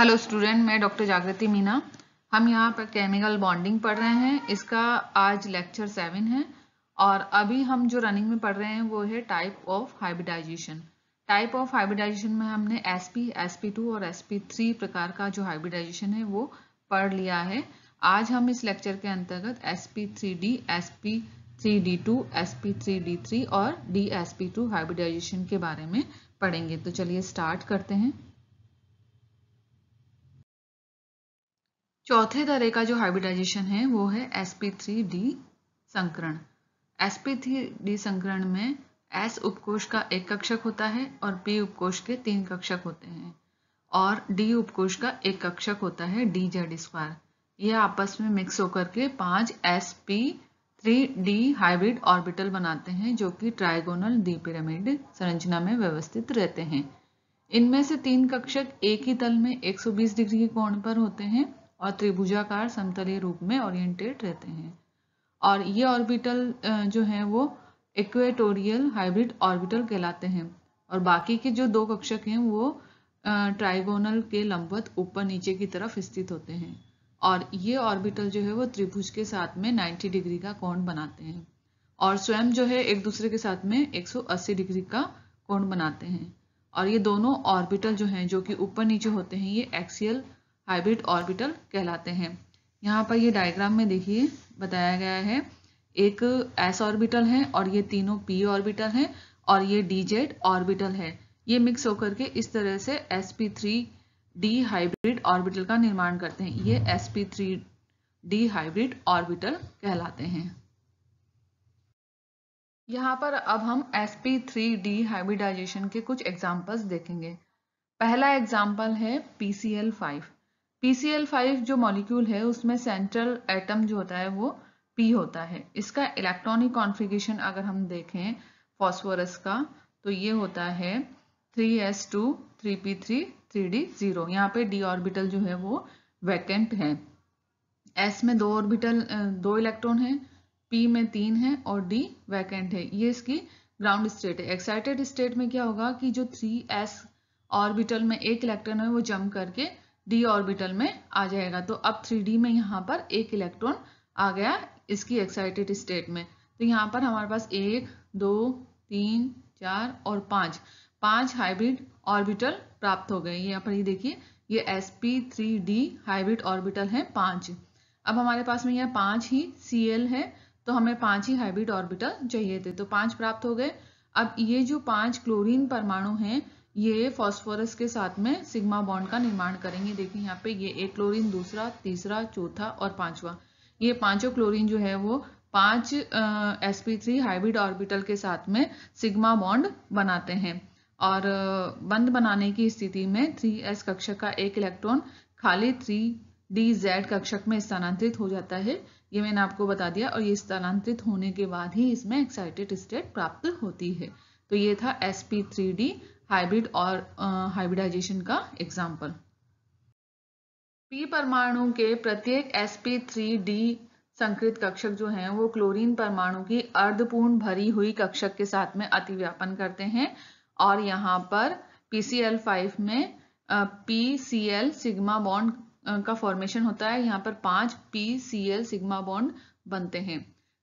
hello student मैं doctor जागृति मीना हम यहाँ पर केमिकल बॉन्डिंग पढ़ रहे हैं इसका आज लेक्चर सेवन है और अभी हम जो रनिंग में पढ़ रहे हैं वो है type of hybridisation type of hybridisation में हमने पी टू और थ्री प्रकार का जो हाइब्रिडाइजेशन है वो पढ़ लिया है आज हम इस लेक्चर के अंतर्गत थ्री डी थ्री और टू हाइब्रिडाइजेशन के बारे में पढ़ेंगे तो चलिए स्टार्ट करते हैं चौथे तरह का जो हाइब्रिडाइजेशन है वो है थ्री डी संकरण डी संकरण में एस उपकोष का एक कक्षक होता है और पी उपकोष के तीन कक्षक होते हैं और डी उपकोष का एक कक्षक होता है डी जेड स्क्वायर यह आपस में मिक्स होकर के पांच S P three D hybrid orbital बनाते हैं जो कि ट्राइगोनल डी पिरामिड संरचना में व्यवस्थित रहते हैं इनमें से तीन कक्षक एक ही तल में 120 डिग्री के कोण पर होते हैं और त्रिभुजाकार समतलीय रूप में ओरिएंटेड रहते हैं और ये ऑर्बिटल जो हैं वो इक्वेटोरियल हाइब्रिड ऑर्बिटल कहलाते हैं और बाकी के जो दो कक्षक हैं वो ट्राइगोनल के लंबवत ऊपर नीचे की तरफ स्थित होते हैं और ये ऑर्बिटल जो है वो त्रिभुज के साथ में 90 डिग्री का कोण बनाते हैं और स्वयं जो है एक दूसरे के साथ में 180 डिग्री का कोण बनाते हैं और ये दोनों ऑर्बिटल जो हैं जो कि ऊपर नीचे होते हैं ये एक्सियल हाइब्रिड ऑर्बिटल कहलाते हैं यहाँ पर ये डायग्राम में देखिए बताया गया है एक एस ऑर्बिटल है और ये तीनों पी ऑर्बिटल हैं और ये डी जेड ऑर्बिटल है ये मिक्स होकर के इस तरह से S P three D hybrid orbital का निर्माण करते हैं ये S P three D hybrid orbital कहलाते हैं यहाँ पर अब हम S P three D hybridisation के कुछ एग्जाम्पल्स देखेंगे पहला एग्जाम्पल है P C L five PCl5 जो मॉलिक्यूल है उसमें सेंट्रल एटम जो होता है वो P होता है इसका इलेक्ट्रॉनिक कॉन्फ़िगरेशन अगर हम देखें फॉस्फोरस का तो ये होता है 3s2 3p3 3d0 यहाँ पे d ऑर्बिटल जो है वो वैकेंट है s में दो ऑर्बिटल दो इलेक्ट्रॉन है p में तीन है और d वैकेंट है ये इसकी ग्राउंड स्टेट है एक्साइटेड स्टेट में क्या होगा कि जो 3s ऑर्बिटल में एक इलेक्ट्रॉन है वो जम करके डी ऑर्बिटल में आ जाएगा तो अब थ्री में यहाँ पर एक इलेक्ट्रॉन आ गया इसकी एक्साइटेड स्टेट में तो यहाँ पर हमारे पास एक दो तीन चार और पाँच पांच हाइब्रिड ऑर्बिटल प्राप्त हो गए यहाँ पर ये देखिए ये S P three D hybrid orbital है पांच अब हमारे पास में यह पांच ही सी एल है तो हमें पांच ही हाइब्रिड ऑर्बिटल चाहिए थे तो पांच प्राप्त हो गए अब ये जो पांच क्लोरीन परमाणु हैं ये फास्फोरस के साथ में सिग्मा बॉन्ड का निर्माण करेंगे देखिए यहाँ पे ये एक क्लोरीन दूसरा तीसरा चौथा और पांचवा ये पांचों क्लोरीन जो है वो पांच S P three hybrid orbital के साथ में सिग्मा बॉन्ड बनाते हैं और बंद बनाने की स्थिति में थ्री एस कक्षक का एक इलेक्ट्रॉन खाली थ्री डी जेड कक्षक में स्थानांतरित हो जाता है ये मैंने आपको बता दिया और ये स्थानांतरित होने के बाद ही इसमें एक्साइटेड स्टेट प्राप्त होती है तो ये था S P three D hybrid और हाइब्रिडाइजेशन का एग्जाम्पल पी परमाणु के प्रत्येक sp3d संकृत कक्षक जो हैं वो क्लोरीन परमाणु की अर्धपूर्ण भरी हुई कक्षक के साथ में अतिव्यापन करते हैं और यहाँ पर PCl5 में PCl सिग्मा बॉन्ड का फॉर्मेशन होता है यहाँ पर पांच PCl सिग्मा बॉन्ड बनते हैं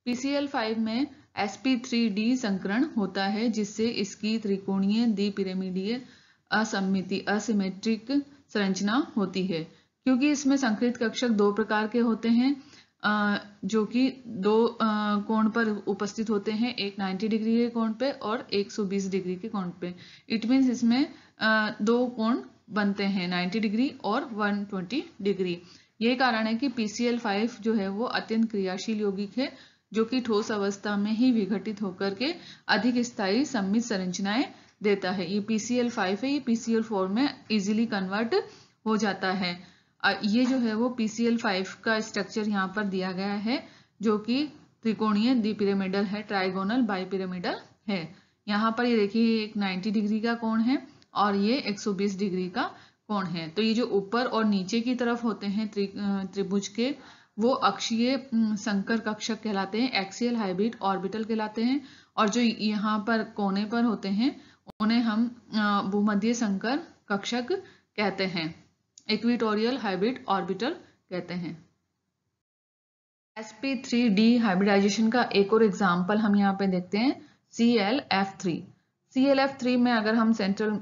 PCl5 में sp3d संकरण होता है जिससे इसकी त्रिकोणीय द्विपिरेमिडीय असममिति असिमेट्रिक संरचना होती है क्योंकि इसमें संकृत कक्षक दो प्रकार के होते हैं जो कि दो कोण पर उपस्थित होते हैं एक 90 डिग्री के कोण पे और 120 डिग्री के कोण पे इट मीन्स इसमें दो कोण बनते हैं 90 डिग्री और 120 डिग्री ये कारण है कि पी फाइव जो है वो अत्यंत क्रियाशील यौगिक है जो कि ठोस अवस्था में ही विघटित होकर के अधिक स्थायी सम्मित संरचनाएं देता है ये पीसीएल फाइव है ये पीसीएल फोर में इजीली कन्वर्ट हो जाता है ये जो है वो पीसीएल फाइव का स्ट्रक्चर यहाँ पर दिया गया है जो कि त्रिकोणीय द्विपिरामिडल है ट्राइगोनल बाइपिरामिडल है यहाँ पर ये देखिए एक 90 डिग्री का कोण है और ये 120 डिग्री का कोण है तो ये जो ऊपर और नीचे की तरफ होते हैं त्रिभुज के वो अक्षीय संकर कक्षक कहलाते हैं एक्सियल हाइब्रिड ऑर्बिटल कहलाते हैं और जो यहाँ पर कोने पर होते हैं उन्हें हम भूमध्य संकर कक्षक कहते हैं इक्विटोरियल हाइब्रिड ऑर्बिटल कहते हैं sp3d हाइब्रिडाइजेशन का एक और एग्जाम्पल हम यहाँ पे देखते हैं clf3 clf3 में अगर हम सेंट्रल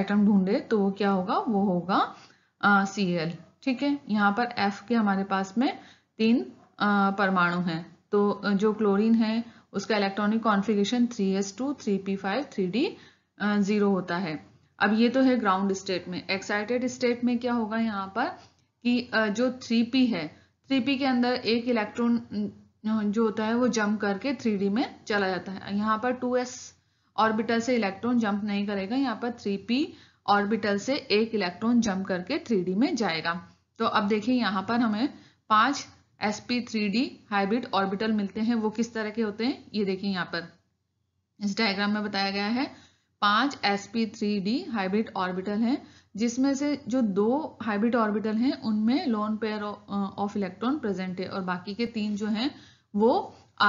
एटम ढूंढे तो वो क्या होगा वो होगा सी एल ठीक है यहाँ पर F के हमारे पास में तीन परमाणु हैं तो जो क्लोरीन है उसका electronic configuration 3s2, 3p5, 3d zero होता है अब ये तो है ग्राउंड स्टेट में एक्साइटेड स्टेट में क्या होगा यहाँ पर कि जो 3p है 3p के अंदर एक इलेक्ट्रॉन जो होता है वो जंप करके 3d में चला जाता है यहाँ पर 2s ऑर्बिटल से इलेक्ट्रॉन जंप नहीं करेगा यहाँ पर 3p ऑर्बिटल से एक इलेक्ट्रॉन जम करके थ्री में जाएगा तो अब देखिए यहाँ पर हमें पांच sp3d हाइब्रिड ऑर्बिटल मिलते हैं वो किस तरह के होते हैं ये देखिए यहाँ पर इस डायग्राम में बताया गया है पांच sp3d हाइब्रिड ऑर्बिटल हैं जिसमें से जो दो हाइब्रिड ऑर्बिटल हैं उनमें lone pair of electron present है और बाकी के तीन जो हैं वो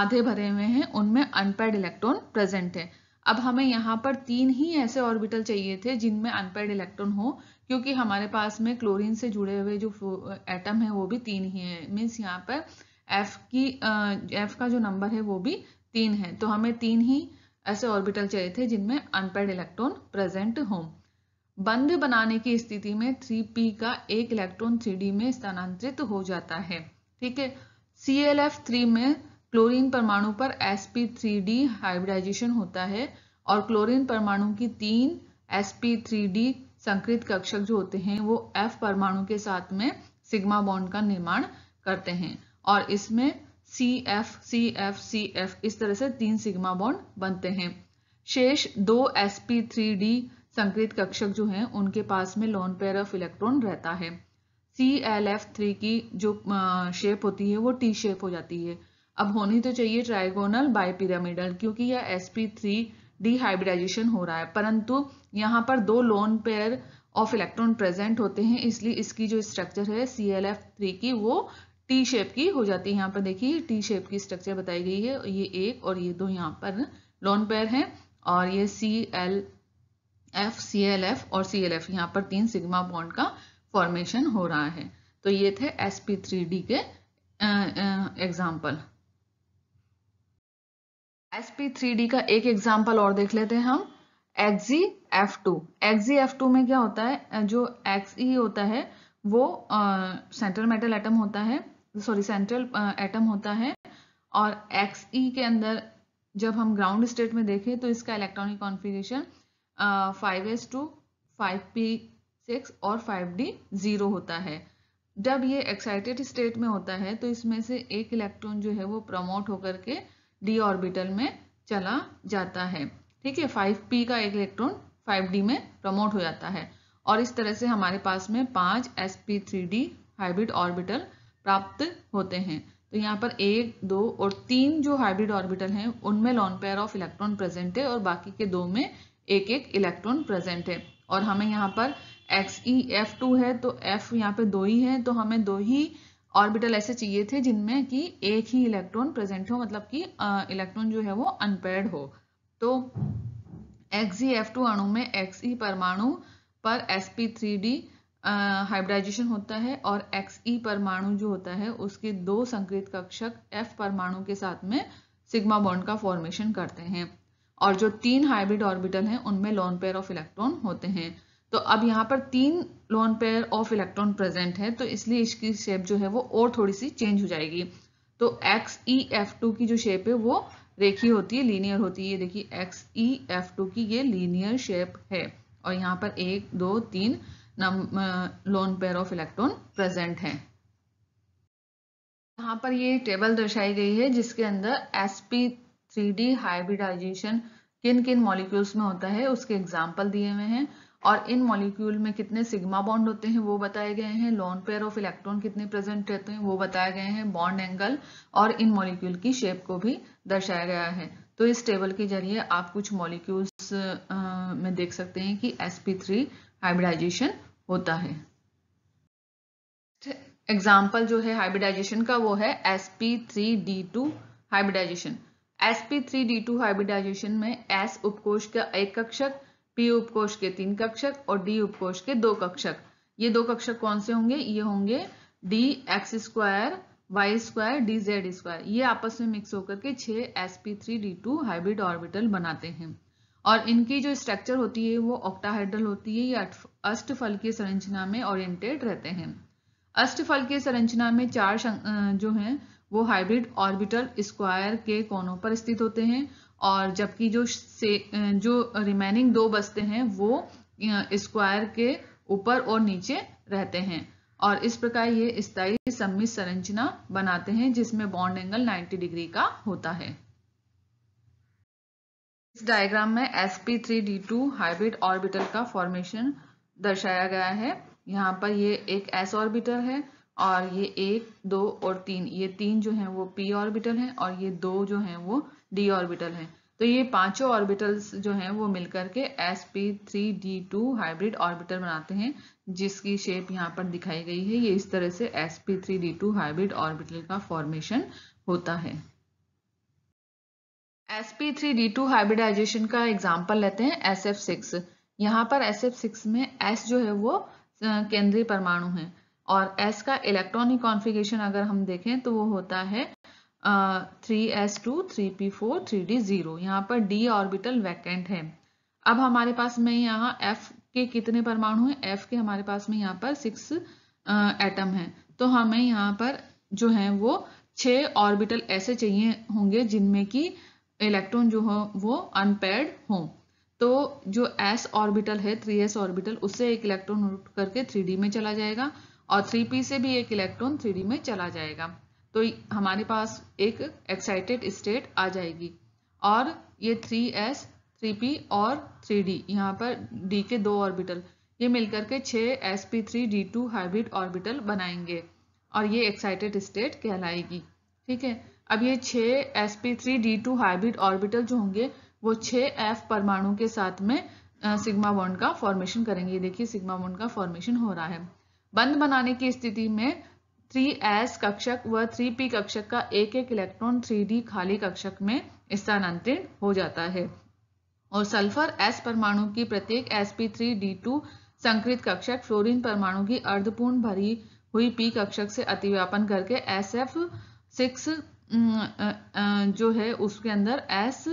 आधे भरे हुए हैं उनमें अनपेड इलेक्ट्रॉन प्रेजेंट है अब हमें यहाँ पर तीन ही ऐसे ऑर्बिटल चाहिए थे जिनमें अनपेड इलेक्ट्रॉन हो क्योंकि हमारे पास में क्लोरीन से जुड़े हुए जो एटम है वो भी तीन ही है मीन्स यहाँ पर एफ की एफ का जो नंबर है वो भी तीन है तो हमें तीन ही ऐसे ऑर्बिटल चाहिए थे जिनमें अनपेड इलेक्ट्रॉन प्रेजेंट हो बंद बनाने की स्थिति में 3p का एक इलेक्ट्रॉन 3d में स्थानांतरित हो जाता है ठीक है सी एल एफ थ्री में क्लोरीन परमाणु पर sp3d हाइब्रिडाइजेशन होता है और क्लोरीन परमाणु की तीन sp3d संकृत कक्षक जो होते हैं वो F परमाणु के साथ में सिग्मा बॉन्ड का निर्माण करते हैं और इसमें C F C F C F इस तरह से तीन सिग्मा बॉन्ड बनते हैं शेष दो sp3d संकृत कक्षक जो हैं उनके पास में लोन पेयर ऑफ इलेक्ट्रॉन रहता है सी एल एफ थ्री की जो शेप होती है वो टी शेप हो जाती है अब होनी तो चाहिए ट्राइगोनल बायपिरामिडल क्योंकि यह एस पी थ्री डिहाइब्रिडाइजेशन हो रहा है परंतु यहाँ पर दो lone pair of electron present होते हैं इसलिए इसकी जो स्ट्रक्चर है सी एल एफ थ्री की वो टी शेप की हो जाती है यहाँ पर देखिए टी शेप की स्ट्रक्चर बताई गई है ये एक और ये दो यहाँ पर लोन पेयर हैं और ये C L F C L F और सी एल एफ यहाँ पर तीन सिग्मा बॉन्ड का फॉर्मेशन हो रहा है तो ये थे एस पी थ्री डी के एग्जाम्पल sp3d का एक एग्जाम्पल और देख लेते हैं हम एक्जी एफ टू एक्जी एफ टू में क्या होता है जो एक्स ई e होता है वो सेंट्रल मेटल एटम होता है सॉरी सेंट्रल एटम होता है और एक्स ई e के अंदर जब हम ग्राउंड स्टेट में देखें तो इसका electronic configuration five S two five P six और फाइव डी ज़ीरो होता है जब ये एक्साइटेड स्टेट में होता है तो इसमें से एक इलेक्ट्रॉन जो है वो प्रमोट होकर के डी ऑर्बिटल में चला जाता है ठीक है फाइव पी का एक इलेक्ट्रॉन फाइव डी में प्रमोट हो जाता है और इस तरह से हमारे पास में पांच S P three D hybrid orbital प्राप्त होते हैं तो यहाँ पर एक दो और तीन जो हाइब्रिड ऑर्बिटल हैं उनमें lone pair of electron present है और बाकी के दो में एक एक इलेक्ट्रॉन प्रेजेंट है और हमें यहाँ पर एक्स ई एफ टू है तो एफ यहाँ पे दो ही है तो हमें दो ही ऑर्बिटल ऐसे चाहिए थे जिनमें कि एक ही इलेक्ट्रॉन प्रेजेंट हो मतलब कि इलेक्ट्रॉन जो है वो अनपेड हो तो एक्स ई एफ टू अणु में एक्स ई e परमाणु पर S P three D hybridization होता है और एक्स ई e परमाणु जो होता है उसके दो संकृत कक्षक एफ परमाणु के साथ में सिग्मा बॉन्ड का फॉर्मेशन करते हैं और जो तीन हाइब्रिड ऑर्बिटल हैं उनमें लॉन पेयर ऑफ इलेक्ट्रॉन होते हैं तो अब यहाँ पर तीन lone pair of electron present है तो इसलिए इसकी शेप जो है वो और थोड़ी सी चेंज हो जाएगी तो एक्स ई एफ टू की जो शेप है वो रेखी होती है लीनियर होती है ये देखिए एक्स ई एफ टू की ये लीनियर शेप है और यहाँ पर एक दो तीन lone pair of electron present है यहाँ पर ये टेबल दर्शाई गई है जिसके अंदर S P three D hybridization किन किन मॉलिक्यूल्स में होता है उसके एग्जाम्पल दिए हुए हैं और इन मॉलिक्यूल में कितने सिग्मा बॉन्ड होते हैं वो बताए गए हैं लॉन पेयर ऑफ इलेक्ट्रॉन कितने प्रेजेंट रहते हैं वो बताए गए हैं बॉन्ड एंगल और इन मॉलिक्यूल की शेप को भी दर्शाया गया है तो इस टेबल के जरिए आप कुछ मॉलिक्यूल्स में देख सकते हैं कि sp3 हाइब्रिडाइजेशन होता है एग्जाम्पल जो है हाइब्रिडाइजेशन का वो है sp3d2 हाइब्रिडाइजेशन एस हाइब्रिडाइजेशन में एस उपकोष का एक कक्षक पी उपकोष के तीन कक्षक और डी उपकोष के दो कक्षक ये दो कक्षक कौन से होंगे ये होंगे D X square Y square D Z square ये आपस में मिक्स होकर के छह S P three D two hybrid orbital बनाते हैं और इनकी जो स्ट्रक्चर होती है वो ऑक्टाहाइड्रल होती है ये फल की संरचना में ओरिएंटेड रहते हैं की संरचना में चार जो हैं वो हाइब्रिड ऑर्बिटल स्क्वायर के कोनों पर स्थित होते हैं और जबकि जो से जो रिमेनिंग दो बस्ते हैं वो स्क्वायर के ऊपर और नीचे रहते हैं और इस प्रकार ये स्थायी सम्मित संरचना बनाते हैं जिसमें बॉन्ड एंगल 90 डिग्री का होता है इस डायग्राम में sp3d2 हाइब्रिड ऑर्बिटल का फॉर्मेशन दर्शाया गया है यहाँ पर ये एक s ऑर्बिटल है और ये एक दो और तीन ये तीन जो हैं वो पी ऑर्बिटल हैं और ये दो जो हैं वो डी ऑर्बिटल हैं तो ये पांचों ऑर्बिटल्स जो हैं वो मिलकर के S P three D two hybrid orbital बनाते हैं जिसकी शेप यहाँ पर दिखाई गई है ये इस तरह से S P three D two hybrid orbital का फॉर्मेशन होता है S P three D two hybridization का एग्जाम्पल लेते हैं एस एफ सिक्स यहाँ पर एस एफ सिक्स में एस जो है वो केंद्रीय परमाणु है और S का इलेक्ट्रॉनिक कॉन्फ़िगरेशन अगर हम देखें तो वो होता है three S two three P four three D zero यहाँ पर डी ऑर्बिटल वैकेंट है अब हमारे पास में यहाँ F के कितने परमाणु हैं F के हमारे पास में यहाँ पर सिक्स एटम हैं तो हमें यहाँ पर जो है वो छः ऑर्बिटल ऐसे चाहिए होंगे जिनमें कि इलेक्ट्रॉन जो हो वो अनपेड हो तो जो एस ऑर्बिटल है थ्री एस ऑर्बिटल उससे एक इलेक्ट्रॉन उठ करके थ्री में चला जाएगा और थ्री पी से भी एक इलेक्ट्रॉन थ्री में चला जाएगा तो हमारे पास एक एक्साइटेड स्टेट आ जाएगी और ये थ्री एस थ्री पी और थ्री डी यहाँ पर डी के दो ऑर्बिटल ये मिलकर के छः S P three D two hybrid orbital बनाएंगे और ये एक्साइटेड स्टेट कहलाएगी ठीक है अब ये छः S P three D two hybrid orbital जो होंगे वो छः एफ परमाणु के साथ में सिग्मा बॉन्ड का फॉर्मेशन करेंगे देखिए सिग्मा बॉन्ड का फॉर्मेशन हो रहा है बंद बनाने की स्थिति में थ्री एस कक्षक व थ्री पी कक्षक का एक एक इलेक्ट्रॉन थ्री डी खाली कक्षक में स्थानांतरित हो जाता है और सल्फर एस परमाणु की प्रत्येक S P three D two संकृत कक्षक फ्लोरीन परमाणु की अर्धपूर्ण भरी हुई पी कक्षक से अतिव्यापन करके एस एफ सिक्स जो है उसके अंदर एस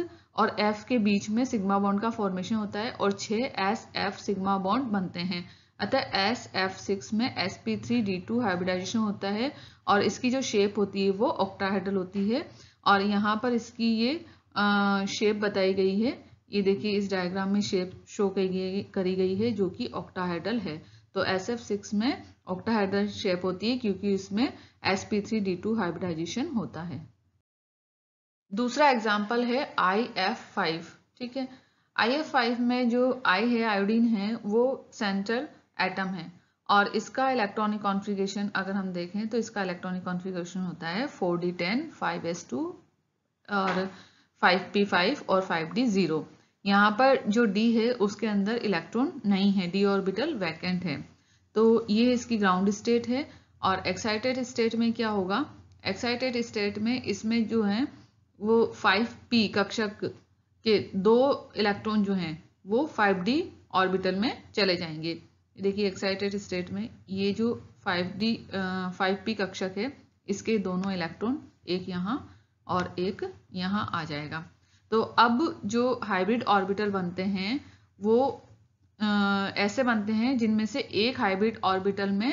और एफ के बीच में सिग्मा बॉन्ड का फॉर्मेशन होता है और छह एस एफ सिग्मा बॉन्ड बनते हैं अतः एस एफ सिक्स में S P three D two hybridization होता है और इसकी जो शेप होती है वो ऑक्टाहेड्रल होती है और यहाँ पर इसकी ये आ, शेप बताई गई है ये देखिए इस डायग्राम में शेप शो करी गई है जो कि ऑक्टाहेड्रल है तो एस एफ सिक्स में ऑक्टाहेड्रल शेप होती है क्योंकि इसमें S P three D two hybridization होता है दूसरा एग्जाम्पल है आई एफ फाइव ठीक है आई एफ फाइव में जो आई है आयोडीन है वो सेंट्रल एटम है और इसका इलेक्ट्रॉनिक कॉन्फ़िगरेशन अगर हम देखें तो इसका इलेक्ट्रॉनिक कॉन्फ़िगरेशन होता है four D ten five S two और फाइव पी फाइव और फाइव डी ज़ीरो यहाँ पर जो डी है उसके अंदर इलेक्ट्रॉन नहीं है डी ऑर्बिटल वैकेंट है तो ये इसकी ग्राउंड स्टेट है और एक्साइटेड स्टेट में क्या होगा एक्साइटेड स्टेट में इसमें जो है वो 5p कक्षक के दो इलेक्ट्रॉन जो हैं वो 5d ऑर्बिटल में चले जाएंगे देखिए एक्साइटेड स्टेट में ये जो फाइव डी फाइव पी कक्षक है इसके दोनों इलेक्ट्रॉन एक यहाँ और एक यहाँ आ जाएगा तो अब जो हाइब्रिड ऑर्बिटल बनते हैं वो ऐसे बनते हैं जिनमें से एक हाइब्रिड ऑर्बिटल में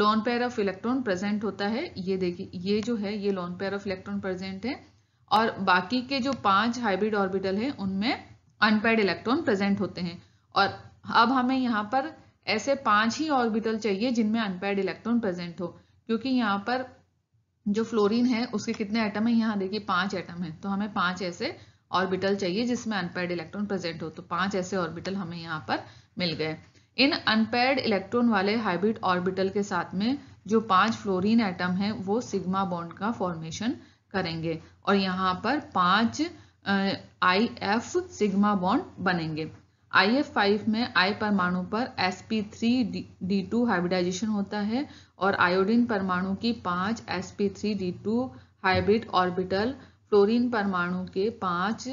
lone pair of electron present होता है ये देखिए ये जो है ये lone pair of electron present है और बाकी के जो पांच हाइब्रिड ऑर्बिटल है उनमें अनपेड इलेक्ट्रॉन प्रेजेंट होते हैं और अब हमें यहाँ पर ऐसे पांच ही ऑर्बिटल चाहिए जिनमें अनपेड इलेक्ट्रॉन प्रेजेंट हो क्योंकि यहाँ पर जो फ्लोरीन है उसके कितने एटम है यहाँ देखिए पांच एटम है तो हमें पांच ऐसे ऑर्बिटल चाहिए जिसमें अनपेड इलेक्ट्रॉन प्रेजेंट हो तो पांच ऐसे ऑर्बिटल हमें यहाँ पर मिल गए इन अनपेड इलेक्ट्रॉन वाले हाइब्रिड ऑर्बिटल के साथ में जो पांच फ्लोरीन एटम है वो सिग्मा बॉन्ड का फॉर्मेशन करेंगे और यहाँ पर पांच आई एफ सिग्मा बॉन्ड बनेंगे आई में आई परमाणु पर S P three D two hybridization होता है और आयोडीन परमाणु की पाँच S P three D two hybrid orbital fluorine परमाणु के पाँच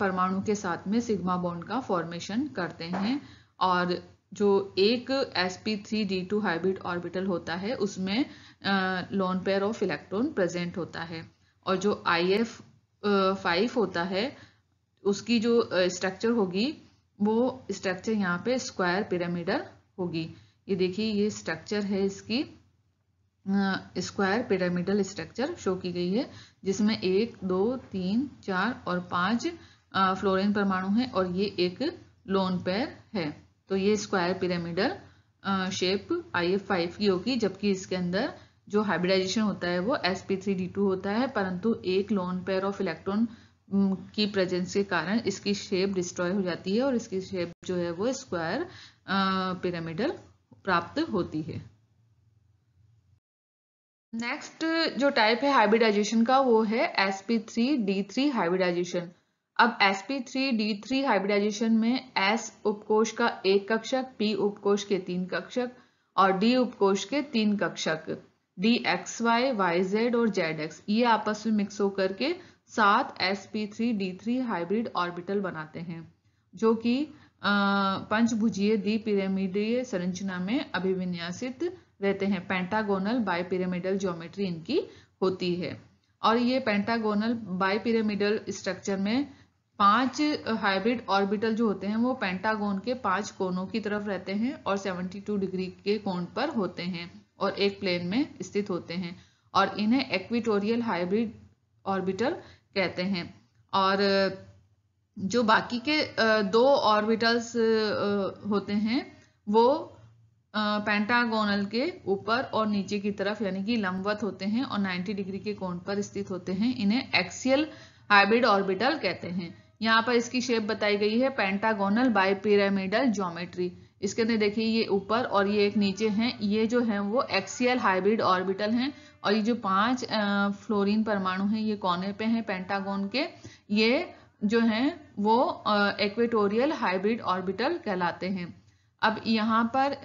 परमाणु के साथ में सिग्मा बॉन्ड का फॉर्मेशन करते हैं और जो एक S P three D two hybrid orbital होता है उसमें lone pair of electron present होता है और जो आई एफ फाइव होता है उसकी जो स्ट्रक्चर होगी वो स्ट्रक्चर यहाँ पे स्क्वायर पिरामिडल होगी ये देखिए ये स्ट्रक्चर है इसकी स्क्वायर पिरामिडल स्ट्रक्चर शो की गई है जिसमें एक दो तीन चार और पांच फ्लोरिन परमाणु हैं और ये एक लोन पैर है तो ये square pyramidal shape I F five की होगी जबकि इसके अंदर जो हाइब्रिडाइजेशन होता है वो S P three D two होता है परंतु एक लोन पेयर ऑफ इलेक्ट्रॉन की प्रेजेंस के कारण इसकी शेप डिस्ट्रॉय हो जाती है और इसकी शेप जो है वो स्क्वायर पिरामिडल प्राप्त होती है नेक्स्ट जो टाइप है हाइब्रिडाइजेशन का वो है d3 हाइब्रिडाइजेशन अब d3 हाइब्रिडाइजेशन में s उपकोष का एक कक्षक p उपकोष के तीन कक्षक और d उपकोष के तीन कक्षक dxy yz और zx ये आपस में मिक्स होकर के सात S P three D three hybrid orbital बनाते हैं जो कि पंचभुजीय पिरामिडीय संरचना में अभिविन्यासित रहते हैं पेंटागोनल बायपिरामिडल ज्योमेट्री इनकी होती है और ये पेंटागोनल बायपिरामिडल स्ट्रक्चर में पांच हाइब्रिड ऑर्बिटल जो होते हैं वो पेंटागोन के पांच कोनों की तरफ रहते हैं और 72 डिग्री के कोण पर होते हैं और एक प्लेन में स्थित होते हैं और इन्हें एक्विटोरियल हाइब्रिड ऑर्बिटल कहते हैं और जो बाकी के दो ऑर्बिटल्स होते हैं वो पेंटागोनल के ऊपर और नीचे की तरफ यानी कि लंबवत होते हैं और 90 डिग्री के कोण पर स्थित होते हैं इन्हें एक्सियल हाइब्रिड ऑर्बिटल कहते हैं यहाँ पर इसकी शेप बताई गई है पेंटागोनल बाई पिरामिडल ज्योमेट्री इसके अंदर देखिए ये ऊपर और ये एक नीचे हैं ये जो है वो एक्सियल हाइब्रिड ऑर्बिटल हैं और ये जो पांच फ्लोरीन परमाणु हैं ये कोने पे हैं पेंटागोन के ये जो हैं वो एक्वेटोरियल हाइब्रिड ऑर्बिटल कहलाते हैं अब यहाँ पर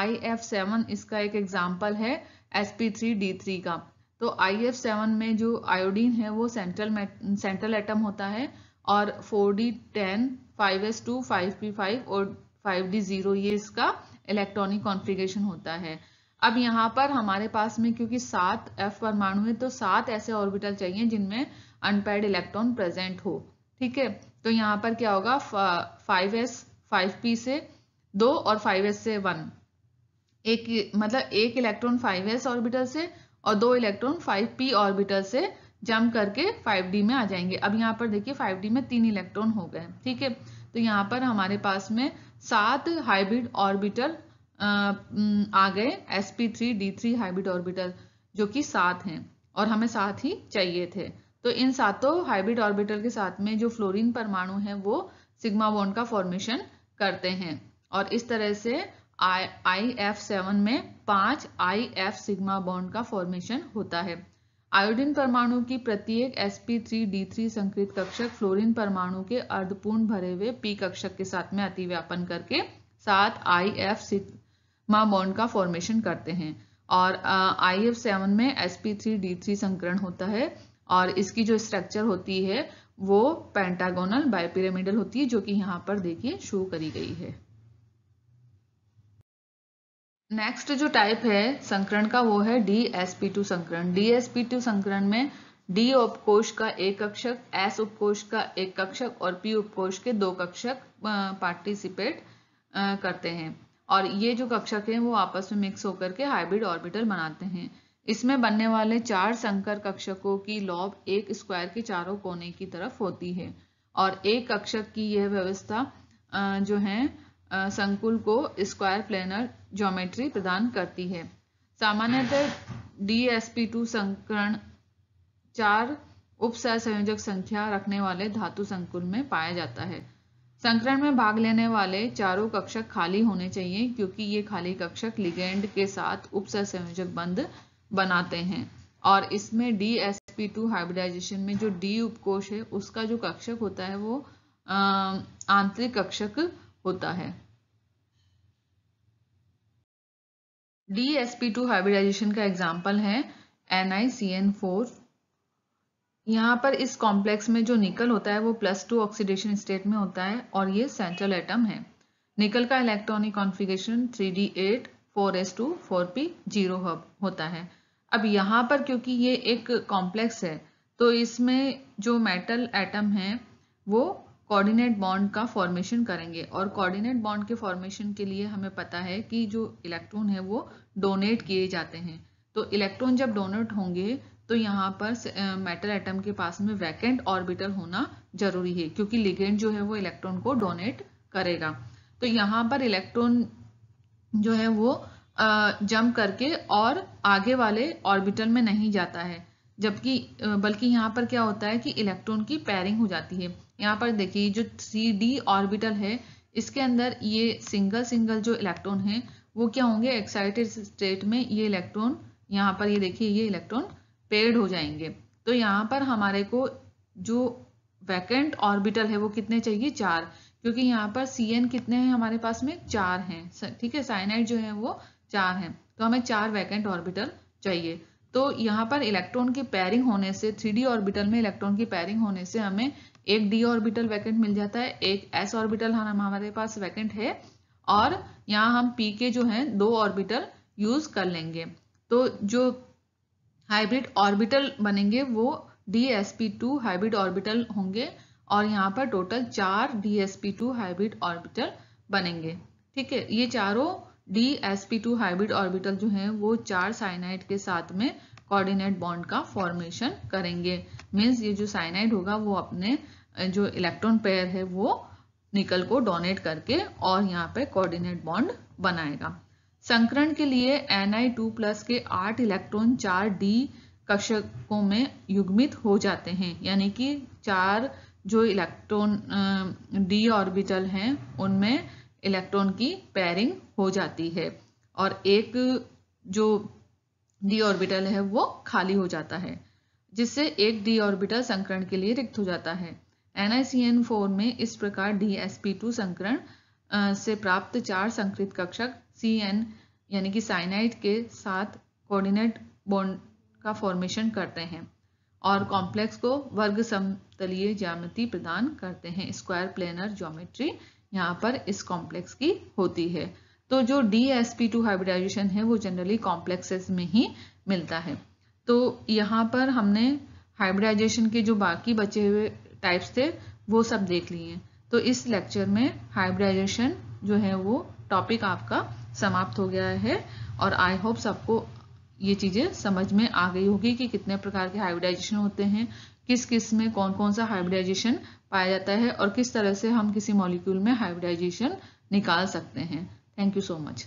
आई एफ सेवन इसका एक एग्जाम्पल है S P three D three का तो आई एफ सेवन में जो आयोडीन है वो सेंट्रल सेंट्रल एटम होता है और four D ten five S two five P five और फाइव डी जीरो ये इसका इलेक्ट्रॉनिक कॉन्फ़िगरेशन होता है अब यहाँ पर हमारे पास में क्योंकि सात एफ परमाणु है तो सात ऐसे ऑर्बिटल चाहिए जिनमें अनपेड इलेक्ट्रॉन प्रेजेंट हो ठीक है तो यहाँ पर क्या होगा फाइव एस फाइव पी से दो और फाइव एस से वन एक मतलब एक इलेक्ट्रॉन फाइव एस ऑर्बिटल से और दो इलेक्ट्रॉन फाइव पी ऑर्बिटल से जम करके फाइव डी में आ जाएंगे अब यहाँ पर देखिए फाइव डी में तीन इलेक्ट्रॉन हो गए ठीक है तो यहाँ पर हमारे पास में सात हाइब्रिड ऑर्बिटल आ गए S P three D three hybrid orbital जो कि सात हैं और हमें सात ही चाहिए थे तो इन सातों हाइब्रिड ऑर्बिटल के साथ में जो फ्लोरीन परमाणु हैं वो सिग्मा बॉन्ड का फॉर्मेशन करते हैं और इस तरह से आई एफ सेवन में पांच आई एफ सिग्मा बॉन्ड का फॉर्मेशन होता है आयोडीन परमाणु की प्रत्येक थ्री संकृत कक्षक फ्लोरीन परमाणु के अर्धपूर्ण भरे हुए पी कक्षक के साथ में अतिव्यापन करके सात आई एफ माँ बॉन्ड का फॉर्मेशन करते हैं और आई एफ सेवन में S P three D three संकरण होता है और इसकी जो स्ट्रक्चर होती है वो पेंटागोनल बायोपिरामिडल होती है जो कि यहाँ पर देखिए शो करी गई है नेक्स्ट जो टाइप है संकरण का वो है डी एस पी टू संकरण डी एस पी टू संकरण में डी उपकोष का एक कक्षक एस उपकोष का एक कक्षक और पी उपकोष के दो कक्षक पार्टिसिपेट करते हैं और ये जो कक्षक हैं वो आपस में मिक्स होकर के हाइब्रिड ऑर्बिटल बनाते हैं इसमें बनने वाले चार संकर कक्षकों की लॉब एक स्क्वायर के चारों कोने की तरफ होती है और एक कक्षक की यह व्यवस्था जो है संकुल को स्क्वायर प्लेनर ज्योमेट्री प्रदान करती है सामान्यतः टू संकरण चार उपसह संयोजक संख्या रखने वाले धातु संकुल में पाया जाता है संकरण में भाग लेने वाले चारों कक्षक खाली होने चाहिए क्योंकि ये खाली कक्षक लिगेंड के साथ उपसर संयोजक बनाते हैं और इसमें D S P two hybridization में जो डी उपकोष है उसका जो कक्षक होता है वो आंतरिक कक्षक होता है D S P two hybridization का एग्जाम्पल है N I C N four यहाँ पर इस कॉम्प्लेक्स में जो निकल होता है वो प्लस टू ऑक्सीडेशन स्टेट में होता है और ये सेंट्रल एटम है निकल का electronic configuration three D eight four S two four P zero होता है अब यहाँ पर क्योंकि ये एक कॉम्प्लेक्स है तो इसमें जो मेटल एटम है वो कोऑर्डिनेट बॉन्ड का फॉर्मेशन करेंगे और कोऑर्डिनेट बॉन्ड के फॉर्मेशन के लिए हमें पता है कि जो इलेक्ट्रॉन है वो डोनेट किए जाते हैं तो इलेक्ट्रॉन जब डोनेट होंगे तो यहाँ पर मेटल एटम के पास में वैकेंट ऑर्बिटल होना जरूरी है क्योंकि लिगेंड जो है वो इलेक्ट्रॉन को डोनेट करेगा तो यहाँ पर इलेक्ट्रॉन जो है वो जंप करके और आगे वाले ऑर्बिटल में नहीं जाता है जबकि बल्कि यहाँ पर क्या होता है कि इलेक्ट्रॉन की पैरिंग हो जाती है यहाँ पर देखिए जो सी डी ऑर्बिटल है इसके अंदर ये सिंगल सिंगल जो इलेक्ट्रॉन है वो क्या होंगे एक्साइटेड स्टेट में ये इलेक्ट्रॉन यहाँ पर ये देखिए ये इलेक्ट्रॉन पेड हो जाएंगे तो यहाँ पर हमारे को जो वैकेंट ऑर्बिटल है वो कितने चाहिए चार क्योंकि यहाँ पर सी एन कितने हैं हमारे पास में चार हैं ठीक है साइनाइड जो है वो चार हैं तो हमें चार वैकेंट ऑर्बिटल चाहिए तो यहाँ पर इलेक्ट्रॉन की पैरिंग होने से थ्री ऑर्बिटल में इलेक्ट्रॉन की पैरिंग होने से हमें एक डी ऑर्बिटल वैकेंट मिल जाता है एक एस ऑर्बिटल हमारे पास वैकेंट है और यहाँ हम पी के जो है दो ऑर्बिटल यूज कर लेंगे तो जो हाइब्रिड ऑर्बिटल बनेंगे वो D S P two hybrid orbital होंगे और यहाँ पर टोटल चार D S P two hybrid orbital बनेंगे ठीक है ये चारों D S P two hybrid orbital जो हैं वो चार साइनाइड के साथ में कोऑर्डिनेट बॉन्ड का फॉर्मेशन करेंगे मीन्स ये जो साइनाइड होगा वो अपने जो इलेक्ट्रॉन पेयर है वो निकल को डोनेट करके और यहाँ पे कोऑर्डिनेट बॉन्ड बनाएगा संकरण के लिए Ni2 प्लस के आठ इलेक्ट्रॉन चार डी कक्षकों में युग्मित हो जाते हैं यानी कि चार जो इलेक्ट्रॉन डी ऑर्बिटल हैं उनमें इलेक्ट्रॉन की पेयरिंग हो जाती है और एक जो डी ऑर्बिटल है वो खाली हो जाता है जिससे एक डी ऑर्बिटल संकरण के लिए रिक्त हो जाता है एन में इस प्रकार डी संकरण से प्राप्त चार संकृत कक्षक सी एन यानी कि साइनाइड के साथ कोऑर्डिनेट बॉन्ड का फॉर्मेशन करते हैं और कॉम्प्लेक्स को वर्ग समतलीय ज्यामिति प्रदान करते हैं स्क्वायर प्लेनर ज्योमेट्री यहाँ पर इस कॉम्प्लेक्स की होती है तो जो D S P two hybridization है वो जनरली कॉम्प्लेक्सेस में ही मिलता है तो यहाँ पर हमने हाइब्रिडाइजेशन के जो बाकी बचे हुए टाइप्स थे वो सब देख लिए तो इस लेक्चर में हाइब्रिडाइजेशन जो है वो टॉपिक आपका समाप्त हो गया है और आई होप सबको ये चीज़ें समझ में आ गई होगी कि कितने प्रकार के हाइब्रिडाइजेशन होते हैं किस किस में कौन कौन सा हाइब्रिडाइजेशन पाया जाता है और किस तरह से हम किसी मॉलिक्यूल में हाइब्रिडाइजेशन निकाल सकते हैं थैंक यू सो मच